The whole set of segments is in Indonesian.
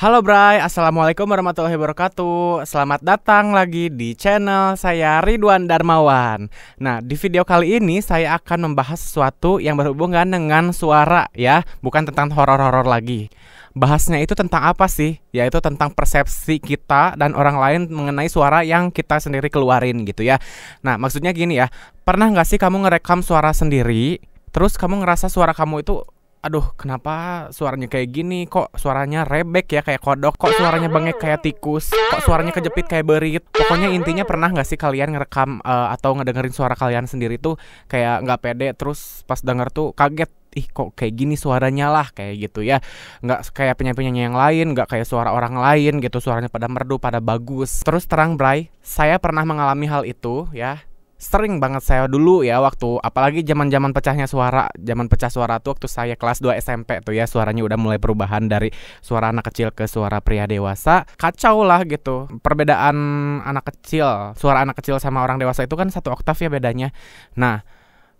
Halo Bray, Assalamualaikum warahmatullahi wabarakatuh Selamat datang lagi di channel saya Ridwan Darmawan Nah, di video kali ini saya akan membahas sesuatu yang berhubungan dengan suara ya Bukan tentang horor-horor lagi Bahasnya itu tentang apa sih? Yaitu tentang persepsi kita dan orang lain mengenai suara yang kita sendiri keluarin gitu ya Nah, maksudnya gini ya Pernah nggak sih kamu ngerekam suara sendiri Terus kamu ngerasa suara kamu itu aduh kenapa suaranya kayak gini kok suaranya rebek ya kayak kodok kok suaranya bengek kayak tikus kok suaranya kejepit kayak berit pokoknya intinya pernah nggak sih kalian ngerekam uh, atau ngedengerin suara kalian sendiri tuh kayak nggak pede terus pas denger tuh kaget ih kok kayak gini suaranya lah kayak gitu ya nggak kayak penyanyi-penyanyi yang lain nggak kayak suara orang lain gitu suaranya pada merdu pada bagus terus terang Bray saya pernah mengalami hal itu ya sering banget saya dulu ya waktu apalagi zaman-zaman pecahnya suara, zaman pecah suara tuh waktu saya kelas 2 SMP tuh ya suaranya udah mulai perubahan dari suara anak kecil ke suara pria dewasa. Kacau lah gitu. Perbedaan anak kecil, suara anak kecil sama orang dewasa itu kan satu oktav ya bedanya. Nah,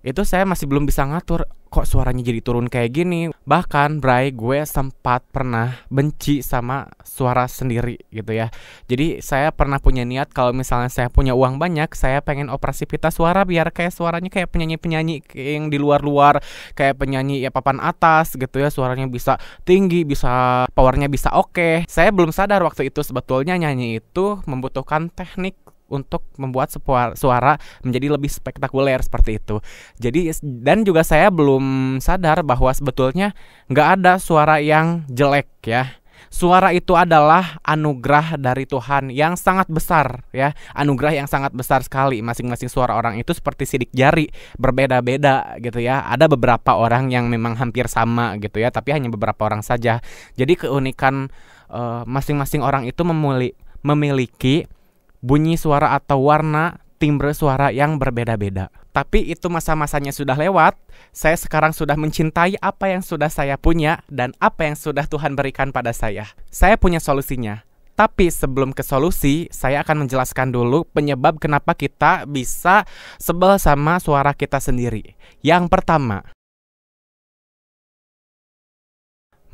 itu saya masih belum bisa ngatur kok suaranya jadi turun kayak gini bahkan Bray gue sempat pernah benci sama suara sendiri gitu ya jadi saya pernah punya niat kalau misalnya saya punya uang banyak saya pengen operasi pita suara biar kayak suaranya kayak penyanyi-penyanyi yang di luar-luar kayak penyanyi ya papan atas gitu ya suaranya bisa tinggi bisa powernya bisa oke okay. saya belum sadar waktu itu sebetulnya nyanyi itu membutuhkan teknik untuk membuat suara menjadi lebih spektakuler seperti itu. Jadi dan juga saya belum sadar bahwa sebetulnya nggak ada suara yang jelek ya. Suara itu adalah anugerah dari Tuhan yang sangat besar ya. Anugerah yang sangat besar sekali. Masing-masing suara orang itu seperti sidik jari, berbeda-beda gitu ya. Ada beberapa orang yang memang hampir sama gitu ya, tapi hanya beberapa orang saja. Jadi keunikan eh, masing-masing uh, orang itu memiliki bunyi suara atau warna timbre suara yang berbeda-beda. Tapi itu masa-masanya sudah lewat. Saya sekarang sudah mencintai apa yang sudah saya punya dan apa yang sudah Tuhan berikan pada saya. Saya punya solusinya. Tapi sebelum ke solusi, saya akan menjelaskan dulu penyebab kenapa kita bisa sebel sama suara kita sendiri. Yang pertama,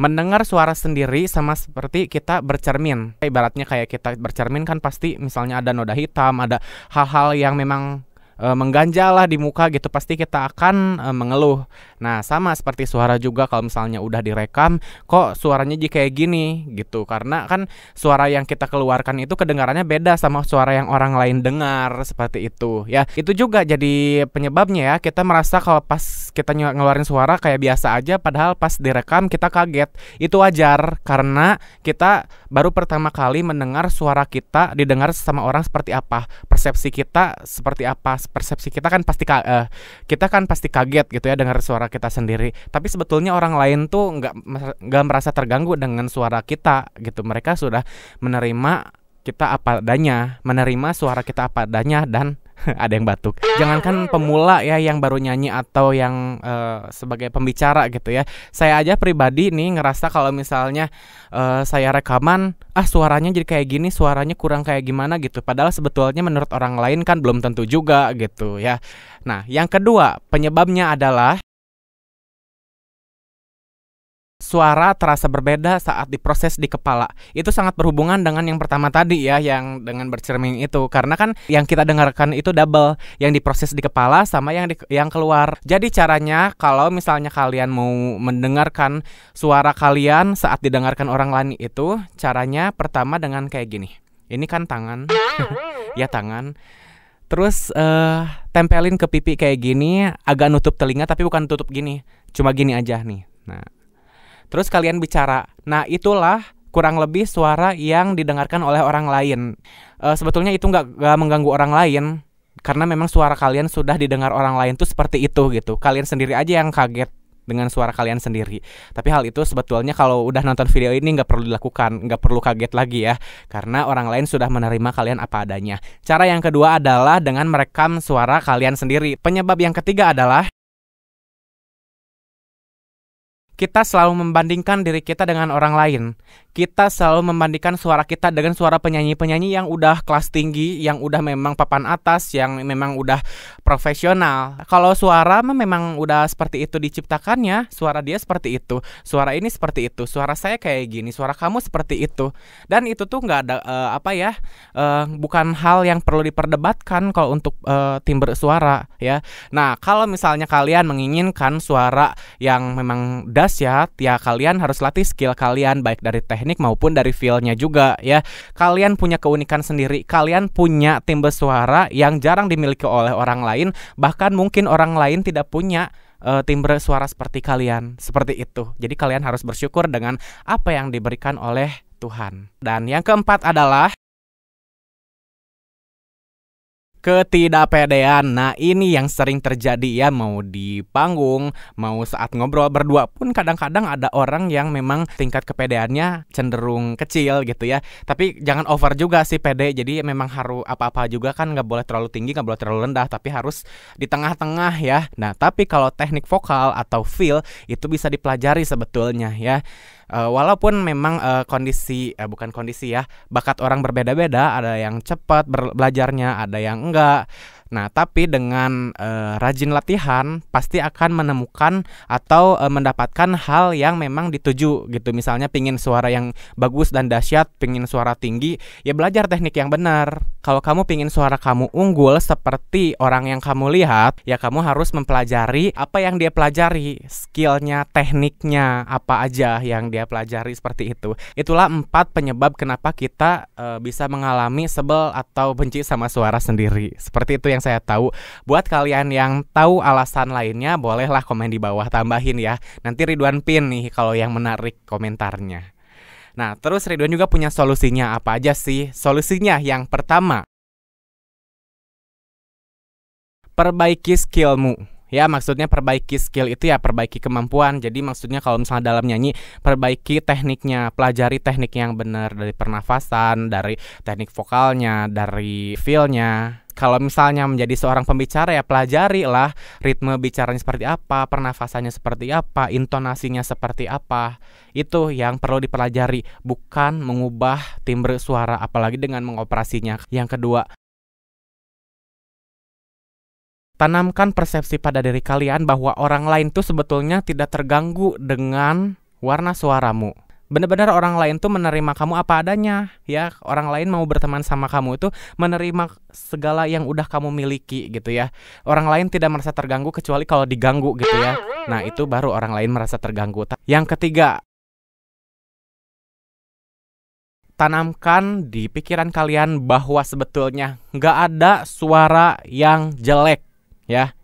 mendengar suara sendiri sama seperti kita bercermin. Ibaratnya kayak kita bercermin kan pasti misalnya ada noda hitam, ada hal-hal yang memang e, eh, mengganjal lah di muka gitu pasti kita akan e, mengeluh. Nah, sama seperti suara juga kalau misalnya udah direkam, kok suaranya jadi kayak gini gitu. Karena kan suara yang kita keluarkan itu kedengarannya beda sama suara yang orang lain dengar seperti itu ya. Itu juga jadi penyebabnya ya. Kita merasa kalau pas kita ngeluarin suara kayak biasa aja padahal pas direkam kita kaget. Itu wajar karena kita baru pertama kali mendengar suara kita didengar sama orang seperti apa, persepsi kita seperti apa persepsi kita kan pasti uh, kita kan pasti kaget gitu ya dengar suara kita sendiri. Tapi sebetulnya orang lain tuh nggak nggak merasa terganggu dengan suara kita gitu. Mereka sudah menerima kita apa adanya, menerima suara kita apa adanya dan ada yang batuk. Jangankan pemula ya yang baru nyanyi atau yang uh, sebagai pembicara gitu ya. Saya aja pribadi nih ngerasa kalau misalnya uh, saya rekaman, ah suaranya jadi kayak gini, suaranya kurang kayak gimana gitu. Padahal sebetulnya menurut orang lain kan belum tentu juga gitu ya. Nah, yang kedua, penyebabnya adalah suara terasa berbeda saat diproses di kepala. Itu sangat berhubungan dengan yang pertama tadi ya, yang dengan bercermin itu. Karena kan yang kita dengarkan itu double, yang diproses di kepala sama yang di, yang keluar. Jadi caranya kalau misalnya kalian mau mendengarkan suara kalian saat didengarkan orang lain itu, caranya pertama dengan kayak gini. Ini kan tangan. ya tangan. Terus uh, tempelin ke pipi kayak gini, agak nutup telinga tapi bukan tutup gini. Cuma gini aja nih. Nah, Terus kalian bicara. Nah, itulah kurang lebih suara yang didengarkan oleh orang lain. E, sebetulnya itu nggak mengganggu orang lain karena memang suara kalian sudah didengar orang lain tuh seperti itu gitu. Kalian sendiri aja yang kaget dengan suara kalian sendiri. Tapi hal itu sebetulnya kalau udah nonton video ini nggak perlu dilakukan, nggak perlu kaget lagi ya, karena orang lain sudah menerima kalian apa adanya. Cara yang kedua adalah dengan merekam suara kalian sendiri. Penyebab yang ketiga adalah kita selalu membandingkan diri kita dengan orang lain. Kita selalu membandingkan suara kita dengan suara penyanyi-penyanyi yang udah kelas tinggi, yang udah memang papan atas, yang memang udah profesional. Kalau suara memang udah seperti itu diciptakannya, suara dia seperti itu, suara ini seperti itu, suara saya kayak gini, suara kamu seperti itu. Dan itu tuh nggak ada uh, apa ya, uh, bukan hal yang perlu diperdebatkan kalau untuk uh, eh, timbre suara ya. Nah, kalau misalnya kalian menginginkan suara yang memang dasar ya, ya kalian harus latih skill kalian baik dari teknik maupun dari feelnya juga ya. Kalian punya keunikan sendiri, kalian punya timbre suara yang jarang dimiliki oleh orang lain, bahkan mungkin orang lain tidak punya uh, eh, timbre suara seperti kalian, seperti itu. Jadi kalian harus bersyukur dengan apa yang diberikan oleh Tuhan. Dan yang keempat adalah ketidakpedean. Nah, ini yang sering terjadi ya mau di panggung, mau saat ngobrol berdua pun kadang-kadang ada orang yang memang tingkat kepedeannya cenderung kecil gitu ya. Tapi jangan over juga sih pede. Jadi memang harus apa-apa juga kan nggak boleh terlalu tinggi, nggak boleh terlalu rendah, tapi harus di tengah-tengah ya. Nah, tapi kalau teknik vokal atau feel itu bisa dipelajari sebetulnya ya uh, walaupun memang uh, kondisi uh, bukan kondisi ya bakat orang berbeda-beda ada yang cepat belajarnya ada yang enggak Nah, tapi dengan e, rajin latihan pasti akan menemukan atau e, mendapatkan hal yang memang dituju gitu. Misalnya pingin suara yang bagus dan dahsyat, pingin suara tinggi, ya belajar teknik yang benar. Kalau kamu pingin suara kamu unggul seperti orang yang kamu lihat, ya kamu harus mempelajari apa yang dia pelajari, skillnya, tekniknya, apa aja yang dia pelajari seperti itu. Itulah empat penyebab kenapa kita e, bisa mengalami sebel atau benci sama suara sendiri. Seperti itu ya yang saya tahu. Buat kalian yang tahu alasan lainnya, bolehlah komen di bawah tambahin ya. Nanti Ridwan pin nih kalau yang menarik komentarnya. Nah, terus Ridwan juga punya solusinya apa aja sih? Solusinya yang pertama, perbaiki skillmu. Ya, maksudnya perbaiki skill itu ya perbaiki kemampuan. Jadi maksudnya kalau misalnya dalam nyanyi, perbaiki tekniknya, pelajari teknik yang benar dari pernafasan, dari teknik vokalnya, dari feelnya kalau misalnya menjadi seorang pembicara ya pelajari lah ritme bicaranya seperti apa, pernafasannya seperti apa, intonasinya seperti apa. Itu yang perlu dipelajari, bukan mengubah timbre suara apalagi dengan mengoperasinya. Yang kedua, tanamkan persepsi pada diri kalian bahwa orang lain itu sebetulnya tidak terganggu dengan warna suaramu benar-benar orang lain tuh menerima kamu apa adanya ya orang lain mau berteman sama kamu itu menerima segala yang udah kamu miliki gitu ya orang lain tidak merasa terganggu kecuali kalau diganggu gitu ya nah itu baru orang lain merasa terganggu yang ketiga tanamkan di pikiran kalian bahwa sebetulnya nggak ada suara yang jelek ya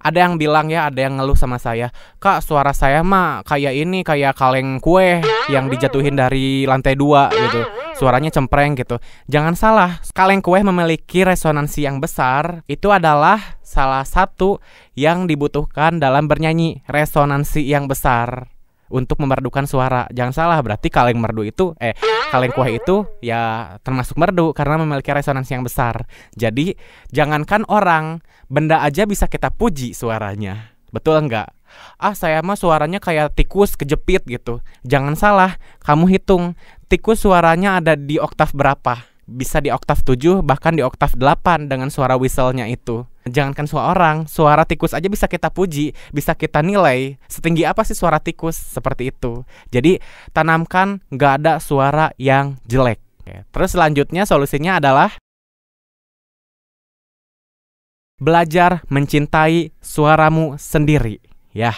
ada yang bilang ya, ada yang ngeluh sama saya, kak suara saya mah kayak ini kayak kaleng kue yang dijatuhin dari lantai dua gitu, suaranya cempreng gitu. Jangan salah, kaleng kue memiliki resonansi yang besar. Itu adalah salah satu yang dibutuhkan dalam bernyanyi, resonansi yang besar untuk memerdukan suara. Jangan salah, berarti kaleng merdu itu eh kaleng kuah itu ya termasuk merdu karena memiliki resonansi yang besar. Jadi, jangankan orang, benda aja bisa kita puji suaranya. Betul enggak? Ah, saya mah suaranya kayak tikus kejepit gitu. Jangan salah, kamu hitung tikus suaranya ada di oktav berapa bisa di oktav 7 bahkan di oktav 8 dengan suara whistle-nya itu. Jangankan suara orang, suara tikus aja bisa kita puji, bisa kita nilai setinggi apa sih suara tikus seperti itu. Jadi tanamkan nggak ada suara yang jelek. Terus selanjutnya solusinya adalah belajar mencintai suaramu sendiri. Ya,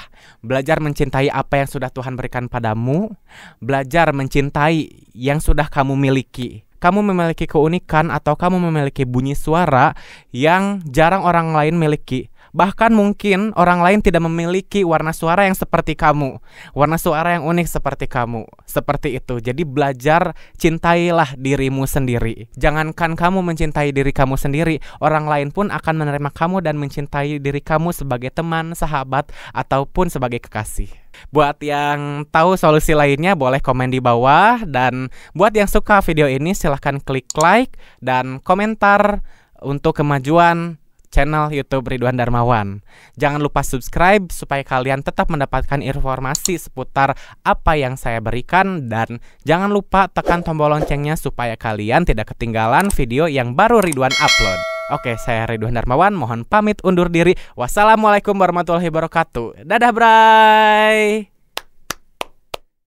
belajar mencintai apa yang sudah Tuhan berikan padamu, belajar mencintai yang sudah kamu miliki kamu memiliki keunikan atau kamu memiliki bunyi suara yang jarang orang lain miliki. Bahkan mungkin orang lain tidak memiliki warna suara yang seperti kamu, warna suara yang unik seperti kamu. Seperti itu. Jadi belajar cintailah dirimu sendiri. Jangankan kamu mencintai diri kamu sendiri, orang lain pun akan menerima kamu dan mencintai diri kamu sebagai teman, sahabat ataupun sebagai kekasih. Buat yang tahu solusi lainnya boleh komen di bawah dan buat yang suka video ini silahkan klik like dan komentar untuk kemajuan channel YouTube Ridwan Darmawan. Jangan lupa subscribe supaya kalian tetap mendapatkan informasi seputar apa yang saya berikan dan jangan lupa tekan tombol loncengnya supaya kalian tidak ketinggalan video yang baru Ridwan upload. Oke, saya Ridwan Darmawan, mohon pamit undur diri. Wassalamualaikum warahmatullahi wabarakatuh. Dadah, bray.